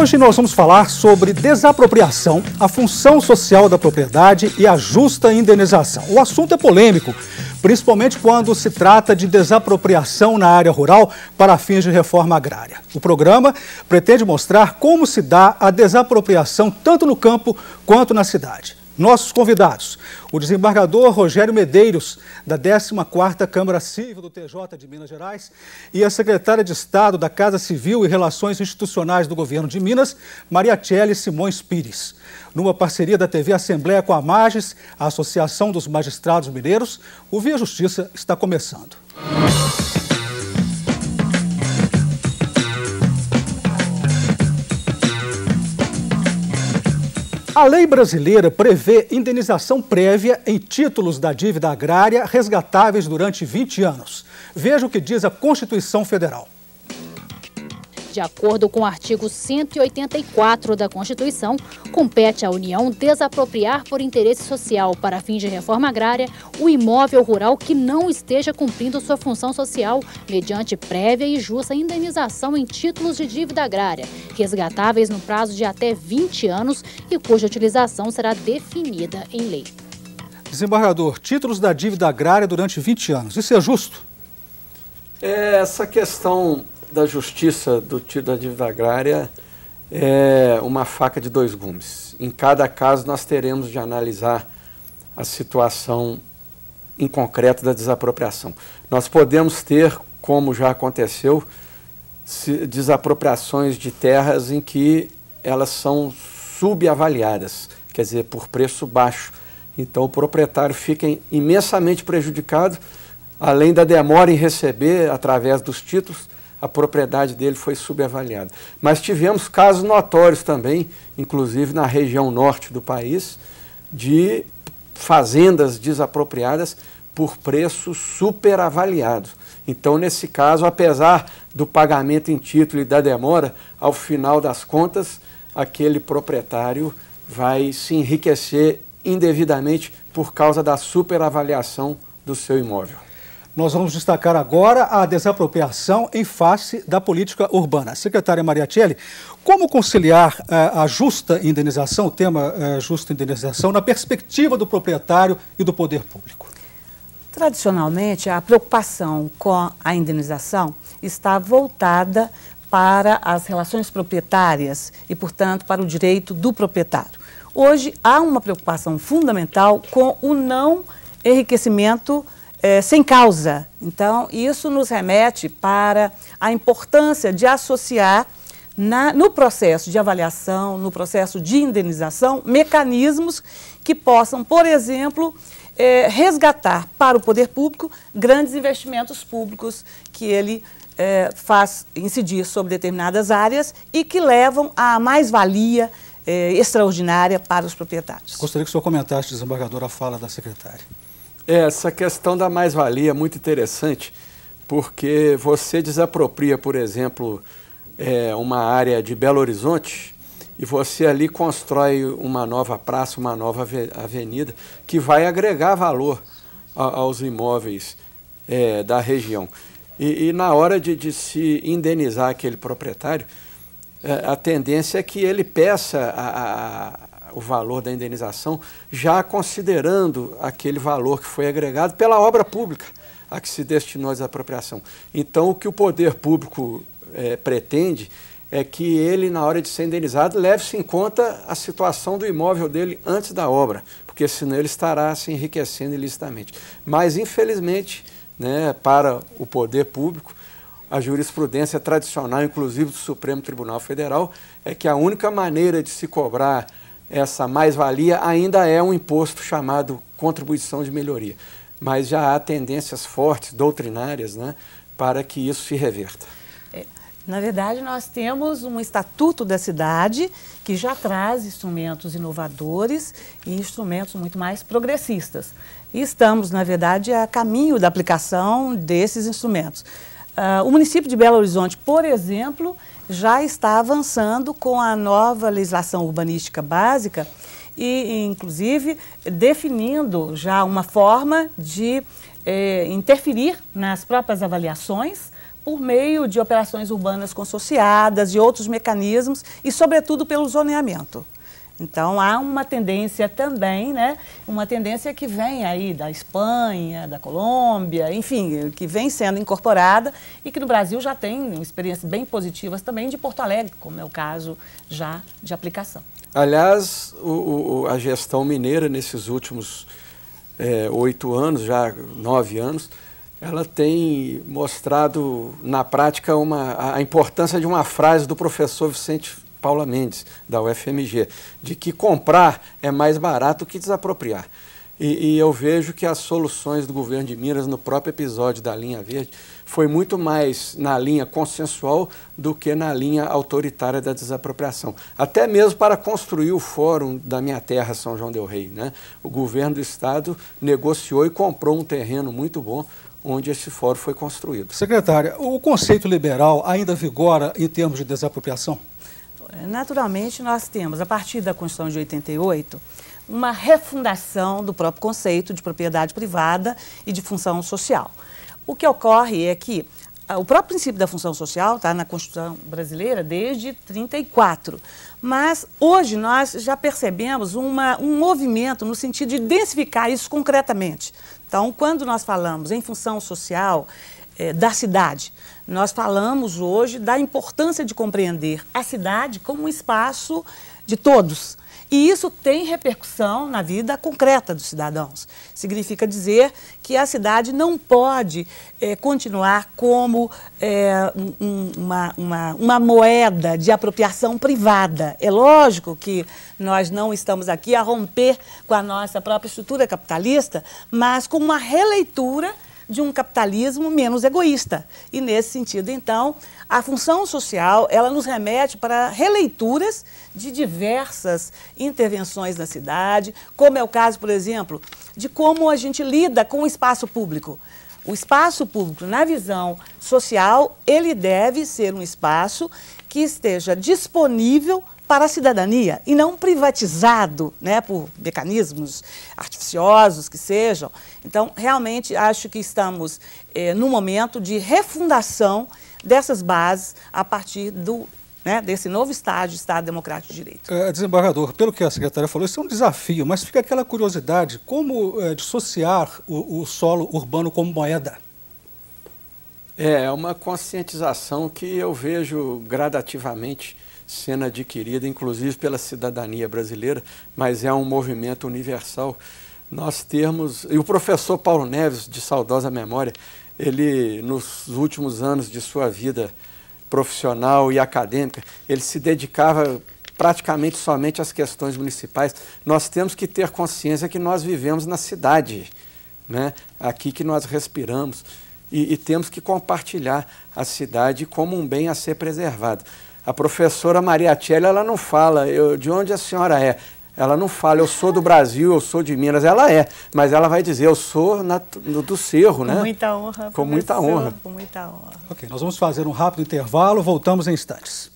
Hoje nós vamos falar sobre desapropriação, a função social da propriedade e a justa indenização. O assunto é polêmico, principalmente quando se trata de desapropriação na área rural para fins de reforma agrária. O programa pretende mostrar como se dá a desapropriação tanto no campo quanto na cidade. Nossos convidados, o desembargador Rogério Medeiros, da 14ª Câmara Civil do TJ de Minas Gerais, e a secretária de Estado da Casa Civil e Relações Institucionais do Governo de Minas, Maria Tchelle Simões Pires. Numa parceria da TV Assembleia com a MAGES, a Associação dos Magistrados Mineiros, o Via Justiça está começando. A lei brasileira prevê indenização prévia em títulos da dívida agrária resgatáveis durante 20 anos. Veja o que diz a Constituição Federal. De acordo com o artigo 184 da Constituição, compete à União desapropriar por interesse social para fins de reforma agrária o imóvel rural que não esteja cumprindo sua função social mediante prévia e justa indenização em títulos de dívida agrária, resgatáveis no prazo de até 20 anos e cuja utilização será definida em lei. Desembargador, títulos da dívida agrária durante 20 anos, isso é justo? É, essa questão da justiça do título da dívida agrária é uma faca de dois gumes. Em cada caso, nós teremos de analisar a situação em concreto da desapropriação. Nós podemos ter, como já aconteceu, desapropriações de terras em que elas são subavaliadas, quer dizer, por preço baixo. Então o proprietário fica imensamente prejudicado, além da demora em receber através dos títulos, a propriedade dele foi subavaliada. Mas tivemos casos notórios também, inclusive na região norte do país, de fazendas desapropriadas por preços superavaliados. Então, nesse caso, apesar do pagamento em título e da demora, ao final das contas, aquele proprietário vai se enriquecer indevidamente por causa da superavaliação do seu imóvel. Nós vamos destacar agora a desapropriação em face da política urbana. Secretária Mariatelli, como conciliar eh, a justa indenização, o tema eh, justa indenização, na perspectiva do proprietário e do poder público? Tradicionalmente, a preocupação com a indenização está voltada para as relações proprietárias e, portanto, para o direito do proprietário. Hoje há uma preocupação fundamental com o não enriquecimento é, sem causa. Então, isso nos remete para a importância de associar na, no processo de avaliação, no processo de indenização, mecanismos que possam, por exemplo, é, resgatar para o poder público grandes investimentos públicos que ele é, faz incidir sobre determinadas áreas e que levam a mais-valia é, extraordinária para os proprietários. Gostaria que o senhor comentasse, desembargador, a fala da secretária. Essa questão da mais-valia é muito interessante, porque você desapropria, por exemplo, é, uma área de Belo Horizonte e você ali constrói uma nova praça, uma nova avenida, que vai agregar valor a, aos imóveis é, da região. E, e na hora de, de, se indenizar aquele proprietário, é, a tendência é que ele peça a, a o valor da indenização, já considerando aquele valor que foi agregado pela obra pública a que se destinou a desapropriação. Então, o que o poder público é, pretende é que ele, na hora de ser indenizado, leve-se em conta a situação do imóvel dele antes da obra, porque senão ele estará se enriquecendo ilicitamente. Mas, infelizmente, né, para o poder público, a jurisprudência tradicional, inclusive do Supremo Tribunal Federal, é que a única maneira de se cobrar essa mais-valia ainda é um imposto chamado contribuição de melhoria. Mas já há tendências fortes, doutrinárias, né, para que isso se reverta. É, na verdade, nós temos um estatuto da cidade que já traz instrumentos inovadores e instrumentos muito mais progressistas. E estamos, na verdade, a caminho da aplicação desses instrumentos. Uh, o município de Belo Horizonte, por exemplo, já está avançando com a nova legislação urbanística básica e, inclusive, definindo já uma forma de eh, interferir nas próprias avaliações por meio de operações urbanas consorciadas, e outros mecanismos e, sobretudo, pelo zoneamento. Então há uma tendência também, né? Uma tendência que vem aí da Espanha, da Colômbia, enfim, que vem sendo incorporada e que no Brasil já tem experiências bem positivas também de Porto Alegre, como é o caso já de aplicação. Aliás, o, o, a gestão mineira nesses últimos eh, oito é, anos, já nove anos, ela tem mostrado na prática uma, a importância de uma frase do professor Vicente Paula Mendes, da UFMG, de que comprar é mais barato que desapropriar. E, e, eu vejo que as soluções do governo de Minas, no próprio episódio da linha verde, foi muito mais na linha consensual do que na linha autoritária da desapropriação. Até mesmo para construir o fórum da minha terra, São João Del Rei. Né? O governo do estado negociou e comprou um terreno muito bom onde esse fórum foi construído. Secretária, o conceito liberal ainda vigora em termos de desapropriação? naturalmente, nós temos, a partir da Constituição de 88, uma refundação do próprio conceito de propriedade privada e de função social. O que ocorre é que ah, o próprio princípio da função social está na Constituição brasileira desde 1934. mas hoje nós já percebemos uma, um movimento no sentido de densificar isso concretamente. Então, quando nós falamos em função social, é, da cidade. Nós falamos hoje da importância de compreender a cidade como um espaço de todos. E isso tem repercussão na vida concreta dos cidadãos. Significa dizer que a cidade não pode é, continuar como é, um, uma, uma, uma, moeda de apropriação privada. É lógico que nós não estamos aqui a romper com a nossa própria estrutura capitalista, mas com uma releitura de um capitalismo menos egoísta. E nesse sentido, então, a função social, ela nos remete para releituras de diversas intervenções na cidade, como é o caso, por exemplo, de como a gente lida com o espaço público. O espaço público, na visão social, ele deve ser um espaço que esteja disponível para a cidadania e não privatizado né, por mecanismos artificiosos que sejam. Então, realmente, acho que estamos eh, no momento de refundação dessas bases a partir do né, desse novo estágio de Estado Democrático de Direito. É, desembargador, pelo que a secretária falou, isso é um desafio, mas fica aquela curiosidade, como é, dissociar o, o, solo urbano como moeda? É, é uma conscientização que eu vejo gradativamente sendo adquirida, inclusive pela cidadania brasileira, mas é um movimento universal. Nós temos, e o professor Paulo Neves, de saudosa memória, ele, nos últimos anos de sua vida profissional e acadêmica, ele se dedicava praticamente somente às questões municipais. Nós temos que ter consciência que nós vivemos na cidade, né? aqui que nós respiramos, e, e temos que compartilhar a cidade como um bem a ser preservado. A professora Maria Tchelli, ela não fala eu, de onde a senhora é. Ela não fala, eu sou do Brasil, eu sou de Minas. Ela é, mas ela vai dizer, eu sou na, do, do Cerro, né? Com muita honra. Com muita honra. Com muita honra. Ok, nós vamos fazer um rápido intervalo, voltamos em instantes.